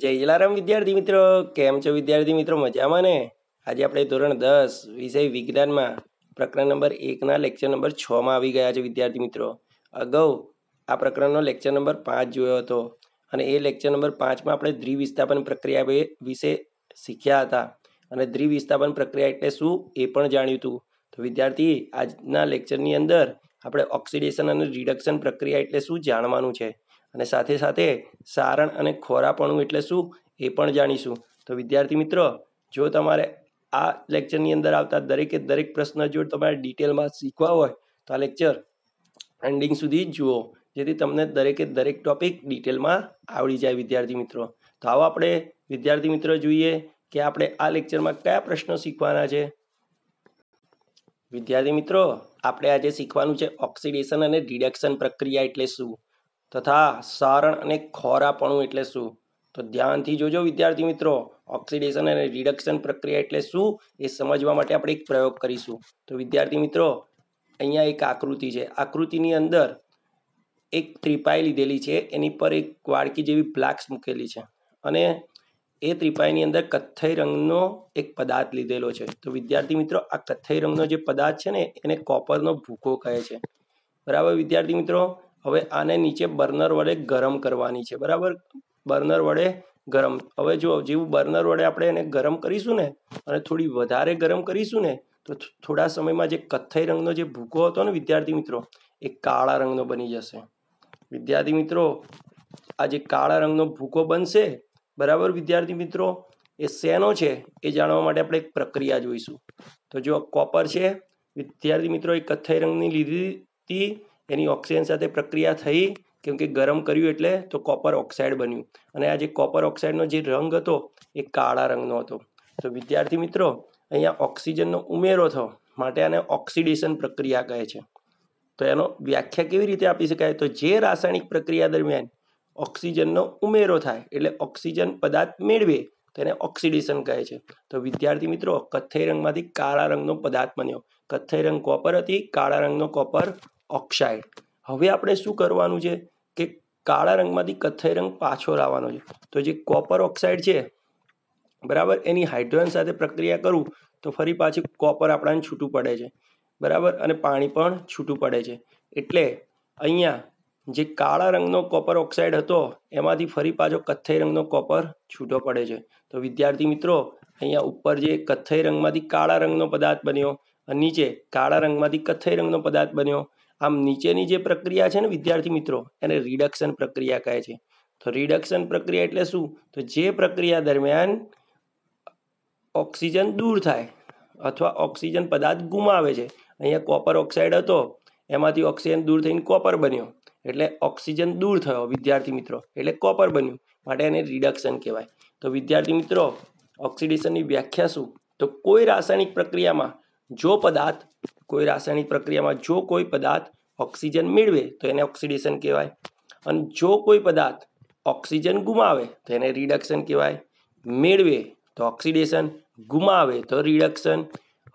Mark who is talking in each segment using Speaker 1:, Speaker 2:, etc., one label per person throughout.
Speaker 1: જય જલારામ વિદ્યાર્થી મિત્રો કેમ છો વિદ્યાર્થી મિત્રો મજામાં ને આજે આપણે ધોરણ દસ વિષય વિજ્ઞાનમાં પ્રકરણ નંબર એકના લેક્ચર નંબર છમાં આવી ગયા છે વિદ્યાર્થી મિત્રો અગાઉ આ પ્રકરણનો લેક્ચર નંબર પાંચ જોયો હતો અને એ લેક્ચર નંબર પાંચમાં આપણે દ્વિવિસ્થાપન પ્રક્રિયા વિશે શીખ્યા હતા અને દ્વિવિસ્થાપન પ્રક્રિયા એટલે શું એ પણ જાણ્યું હતું તો વિદ્યાર્થી આજના લેક્ચરની અંદર આપણે ઓક્સિડેશન અને રિડક્શન પ્રક્રિયા એટલે શું જાણવાનું છે અને સાથે સાથે સારણ અને ખોરાપણું એટલે શું એ પણ જાણીશું તો વિદ્યાર્થી મિત્રો જો તમારે આ લેક્ચરની અંદર આવતા દરેકે દરેક પ્રશ્ન જો તમારે ડિટેલમાં શીખવા હોય તો આ લેક્ચર એન્ડિંગ સુધી જુઓ જેથી તમને દરેકે દરેક ટોપિક ડિટેલમાં આવડી જાય વિદ્યાર્થી મિત્રો તો આવો આપણે વિદ્યાર્થી મિત્રો જોઈએ કે આપણે આ લેક્ચરમાં કયા પ્રશ્નો શીખવાના છે વિદ્યાર્થી મિત્રો આપણે આજે શીખવાનું છે ઓક્સિડેશન અને રિડક્શન પ્રક્રિયા એટલે શું તથા સારણ અને ખોરાપણું એટલે શું તો ધ્યાનથી જોજો વિદ્યાર્થી મિત્રો ઓક્સિડેશન અને રિડક્શન પ્રક્રિયા એટલે શું એ સમજવા માટે આપણે એક પ્રયોગ કરીશું તો વિદ્યાર્થી મિત્રો અહીંયા એક આકૃતિ છે આકૃતિની અંદર એક ત્રિપાઈ લીધેલી છે એની પર એક વાડકી જેવી બ્લાક્સ મૂકેલી છે અને એ ત્રિપાઈની અંદર કથ્થઈ રંગનો એક પદાર્થ લીધેલો છે તો વિદ્યાર્થી મિત્રો આ કથ્થઈ રંગનો જે પદાર્થ છે ને એને કોપરનો ભૂકો કહે છે બરાબર વિદ્યાર્થી મિત્રો હવે આને નીચે બર્નર વડે ગરમ કરવાની છે બરાબર બર્નર વડે ગરમ હવે જો જેવું બર્નર વડે આપણે એને ગરમ કરીશું ને અને થોડી વધારે ગરમ કરીશું ને તો થોડા સમયમાં જે કથ્થઈ રંગનો જે ભૂકો હતો ને વિદ્યાર્થી મિત્રો એ કાળા રંગનો બની જશે વિદ્યાર્થી મિત્રો આ જે કાળા રંગનો ભૂકો બનશે બરાબર વિદ્યાર્થી મિત્રો એ શેનો છે એ જાણવા માટે આપણે એક પ્રક્રિયા જોઈશું તો જો કોપર છે વિદ્યાર્થી મિત્રો એ કથ્થઈ રંગની લીધી હતી એની ઓક્સિજન સાથે પ્રક્રિયા થઈ કેમ કે ગરમ કર્યું એટલે તો કોપર ઓક્સાઇડ બન્યું અને આ જે કોપર ઓક્સાઇડનો જે રંગ હતો એ કાળા રંગનો હતો તો વિદ્યાર્થી મિત્રો અહીંયા ઓક્સિજનનો ઉમેરો થયો માટે આને ઓક્સિડેશન પ્રક્રિયા કહે છે તો એનો વ્યાખ્યા કેવી રીતે આપી શકાય તો જે રાસાયણિક પ્રક્રિયા દરમિયાન ઓક્સિજનનો ઉમેરો થાય એટલે ઓક્સિજન પદાર્થ મેળવે તેને ઓક્સિડેશન કહે છે તો વિદ્યાર્થી મિત્રો કથ્થઈ રંગમાંથી કાળા રંગનો પદાર્થ બન્યો કથ્થઈ રંગ કોપર હતી કાળા રંગનો કોપર ઓક્સાઇડ હવે આપણે શું કરવાનું છે કે કાળા રંગમાંથી કથ્થઈ રંગ પાછો લાવવાનો છે તો જે કોપર ઓક્સાઇડ છે બરાબર એની હાઇડ્રોજન સાથે પ્રક્રિયા કરું તો ફરી પાછું કોપર આપણાને છૂટું પડે છે બરાબર અને પાણી પણ છૂટું પડે છે એટલે અહીંયા જે કાળા રંગનો કોપર ઓક્સાઇડ હતો એમાંથી ફરી પાછો કથ્થઈ રંગનો કોપર છૂટો પડે છે તો વિદ્યાર્થી મિત્રો અહીંયા ઉપર જે કથ્થઈ રંગમાંથી કાળા રંગનો પદાર્થ બન્યો અને નીચે કાળા રંગમાંથી કથ્થઈ રંગનો પદાર્થ બન્યો આમ નીચેની જે પ્રક્રિયા છે ને વિદ્યાર્થી મિત્રો એને રિડક્શન પ્રક્રિયા કહે છે તો રિડક્શન પ્રક્રિયા એટલે શું તો જે પ્રક્રિયા દરમિયાન ઓક્સિજન દૂર થાય અથવા ઓક્સિજન પદાર્થ ગુમાવે છે અહીંયા કોપર ઓક્સાઇડ હતો એમાંથી ઓક્સિજન દૂર થઈને કોપર બન્યો એટલે ઓક્સિજન દૂર થયો વિદ્યાર્થી મિત્રો એટલે કોપર બન્યું માટે એને રિડક્શન કહેવાય તો વિદ્યાર્થી મિત્રો ઓક્સિડેશનની વ્યાખ્યા શું તો કોઈ રાસાયણિક પ્રક્રિયામાં જો પદાર્થ કોઈ રાસાયણિક પ્રક્રિયામાં જો કોઈ પદાર્થ ઓક્સિજન મેળવે તો એને ઓક્સિડેશન કહેવાય અને જો કોઈ પદાર્થ ઓક્સિજન ગુમાવે તો એને રિડક્શન કહેવાય મેળવે તો ઓક્સિડેશન ગુમાવે તો રિડક્શન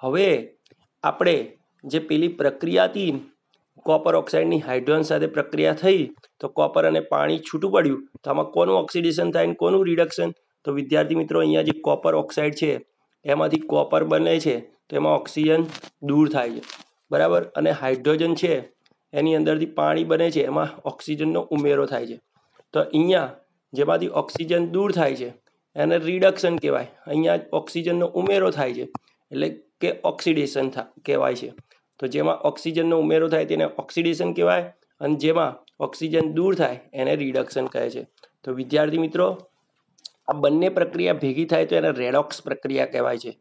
Speaker 1: હવે આપણે જે પેલી પ્રક્રિયાથી કોપર ઓક્સાઇડની હાઇડ્રોજન સાથે પ્રક્રિયા થઈ તો કોપર અને પાણી છૂટું પડ્યું તો આમાં કોનું ઓક્સિડેશન થાય ને કોનું રિડક્શન તો વિદ્યાર્થી મિત્રો અહીંયા જે કોપર ઓક્સાઇડ છે એમાંથી કોપર બને છે તો એમાં ઓક્સિજન દૂર થાય છે બરાબર અને હાઇડ્રોજન છે એની અંદરથી પાણી બને છે એમાં ઓક્સિજનનો ઉમેરો થાય છે તો અહીંયા જેમાંથી ઓક્સિજન દૂર થાય છે એને રિડક્શન કહેવાય અહીંયા ઓક્સિજનનો ઉમેરો થાય છે એટલે કે ઓક્સિડેશન કહેવાય છે તો જેમાં ઓક્સિજનનો ઉમેરો થાય તેને ઓક્સિડેશન કહેવાય અને જેમાં ઓક્સિજન દૂર થાય એને રિડક્શન કહે છે તો વિદ્યાર્થી મિત્રો આ બંને પ્રક્રિયા ભેગી થાય તો એને રેડોક્સ પ્રક્રિયા કહેવાય છે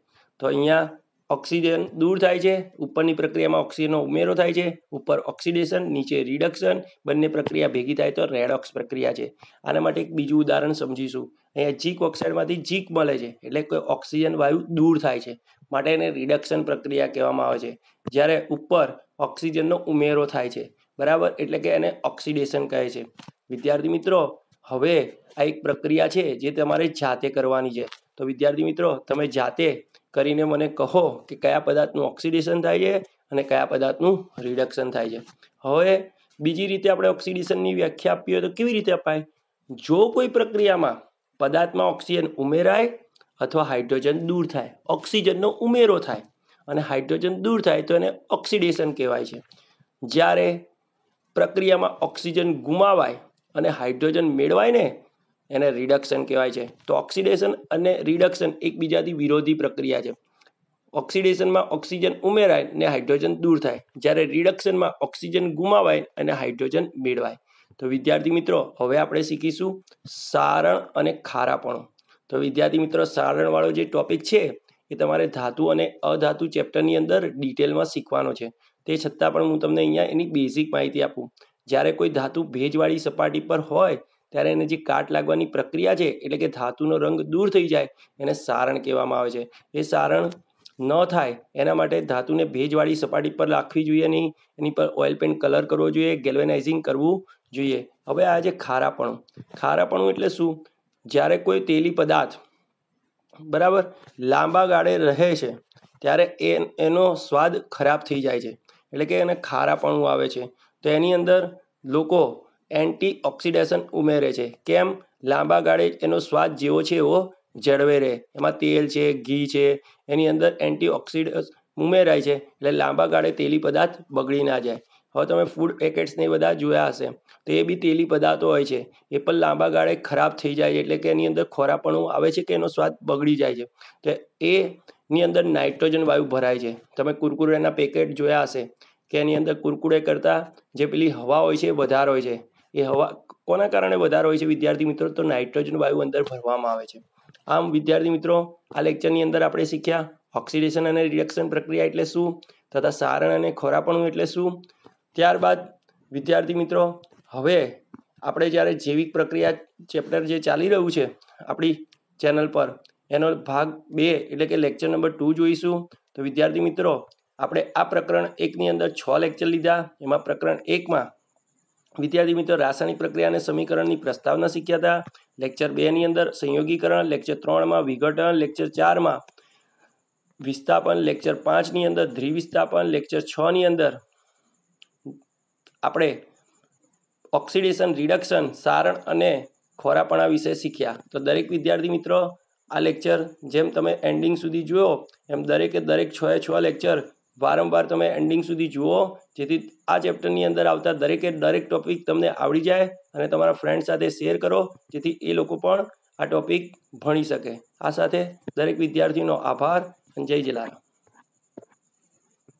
Speaker 1: તો અહીંયા ઓક્સિજન દૂર થાય છે ઉપરની પ્રક્રિયામાં ઓક્સિજનનો ઉમેરો થાય છે ઉપર ઓક્સિડેશન નીચે રિડક્શન બંને પ્રક્રિયા ભેગી થાય તો રેડોક્સ પ્રક્રિયા છે આના માટે એક બીજું ઉદાહરણ સમજીશું અહીંયા જીક ઓક્સાઇડમાંથી જીક મળે છે એટલે કોઈ ઓક્સિજન વાયુ દૂર થાય છે માટે એને રિડક્શન પ્રક્રિયા કહેવામાં આવે છે જ્યારે ઉપર ઓક્સિજનનો ઉમેરો થાય છે બરાબર એટલે કે એને ઓક્સિડેશન કહે છે વિદ્યાર્થી મિત્રો હવે આ એક પ્રક્રિયા છે જે તમારે જાતે કરવાની છે તો વિદ્યાર્થી મિત્રો તમે જાતે કરીને મને કહો કે કયા પદાર્થનું ઓક્સિડેશન થાય છે અને કયા પદાર્થનું રિડક્શન થાય છે હવે બીજી રીતે આપણે ઓક્સિડેશનની વ્યાખ્યા આપીએ તો કેવી રીતે અપાય જો કોઈ પ્રક્રિયામાં પદાર્થમાં ઓક્સિજન ઉમેરાય અથવા હાઇડ્રોજન દૂર થાય ઓક્સિજનનો ઉમેરો થાય અને હાઇડ્રોજન દૂર થાય તો એને ઓક્સિડેશન કહેવાય છે જ્યારે પ્રક્રિયામાં ઓક્સિજન ગુમાવાય અને હાઇડ્રોજન મેળવાય ને એને રિડક્શન કહેવાય છે તો ઓક્સિડેશન અને રિડક્શન એકબીજાથી વિરોધી પ્રક્રિયા છે ઓક્સિડેશનમાં ઓક્સિજન ઉમેરાય ને હાઇડ્રોજન દૂર થાય જ્યારે રિડક્શનમાં ઓક્સિજન ગુમાવાય અને હાઇડ્રોજન મેળવાય તો વિદ્યાર્થી મિત્રો હવે આપણે શીખીશું સારણ અને ખારાપણું તો વિદ્યાર્થી મિત્રો સારણવાળો જે ટોપિક છે એ તમારે ધાતુ અને અધાતુ ચેપ્ટરની અંદર ડિટેલમાં શીખવાનો છે તે છતાં પણ હું તમને અહીંયા એની બેઝિક માહિતી આપું જ્યારે કોઈ ધાતુ ભેજવાળી સપાટી પર હોય ત્યારે એને જે કાટ લાગવાની પ્રક્રિયા છે એટલે કે ધાતુનો રંગ દૂર થઈ જાય એને સારણ કહેવામાં આવે છે એ સારણ ન થાય એના માટે ધાતુને ભેજવાળી સપાટી પર રાખવી જોઈએ નહીં એની પર ઓઇલ પેન્ટ કલર કરવો જોઈએ ગેલ્વેનાઇઝિંગ કરવું જોઈએ હવે આ છે ખારાપણું ખારાપણું એટલે શું જ્યારે કોઈ તેલી પદાર્થ બરાબર લાંબા ગાળે રહે છે ત્યારે એ એનો સ્વાદ ખરાબ થઈ જાય છે એટલે કે એને ખારાપણું આવે છે તો એની અંદર લોકો એન્ટી ઉમેરે છે કેમ લાંબા ગાળે એનો સ્વાદ જેવો છે એવો જળવે રહે એમાં તેલ છે ઘી છે એની અંદર એન્ટીઓક્સિડ ઉમેરાય છે એટલે લાંબા ગાળે તેલી પદાર્થ બગડી ના જાય હવે તમે ફૂડ પેકેટ્સને એ બધા જોયા હશે તો એ બી તેલી પદાર્થો હોય છે એ પણ લાંબા ગાળે ખરાબ થઈ જાય એટલે કે એની અંદર ખોરાપણું આવે છે કે એનો સ્વાદ બગડી જાય છે તો એની અંદર નાઇટ્રોજન વાયુ ભરાય છે તમે કુરકુરેના પેકેટ જોયા હશે કે એની અંદર કુરકુરે કરતાં જે પેલી હવા હોય છે એ વધારે હોય છે એ હવા કોના કારણે વધારે હોય છે વિદ્યાર્થી મિત્રો તો નાઇટ્રોજન વાયુ અંદર ભરવામાં આવે છે આમ વિદ્યાર્થી મિત્રો આ લેક્ચરની અંદર આપણે શીખ્યા ઓક્સિડેશન અને રિએક્શન પ્રક્રિયા એટલે શું તથા સારણ અને ખોરાપણું એટલે શું ત્યારબાદ વિદ્યાર્થી મિત્રો હવે આપણે જ્યારે જૈવિક પ્રક્રિયા ચેપ્ટર જે ચાલી રહ્યું છે આપણી ચેનલ પર એનો ભાગ બે એટલે કે લેક્ચર નંબર ટુ જોઈશું તો વિદ્યાર્થી મિત્રો આપણે આ પ્રકરણ એકની અંદર છ લેક્ચર લીધા એમાં પ્રકરણ એકમાં વિદ્યાર્થી મિત્રો રાસાયણિક પ્રક્રિયા અને સમીકરણની પ્રસ્તાવના શીખ્યા હતા લેક્ચર બેની અંદર સંયોગીકરણ લેક્ચર ત્રણમાં વિઘટન લેક્ચર ચારમાં વિસ્થાપન લેક્ચર પાંચની અંદર ધ્રિવિસ્થાપન લેક્ચર છની અંદર આપણે ઓક્સિડેશન રિડક્શન સારણ અને ખોરાપણા વિશે શીખ્યા તો દરેક વિદ્યાર્થી મિત્રો આ લેક્ચર જેમ તમે એન્ડિંગ સુધી જુઓ એમ દરેકે દરેક છ એ છ લેક્ચર વારંવાર તમે એન્ડિંગ સુધી જુઓ જેથી આ ચેપ્ટરની અંદર આવતા દરેકે દરેક ટોપિક તમને આવડી જાય અને તમારા ફ્રેન્ડ સાથે શેર કરો જેથી એ લોકો પણ આ ટોપિક ભણી શકે આ સાથે દરેક વિદ્યાર્થીનો આભાર જય જલારામ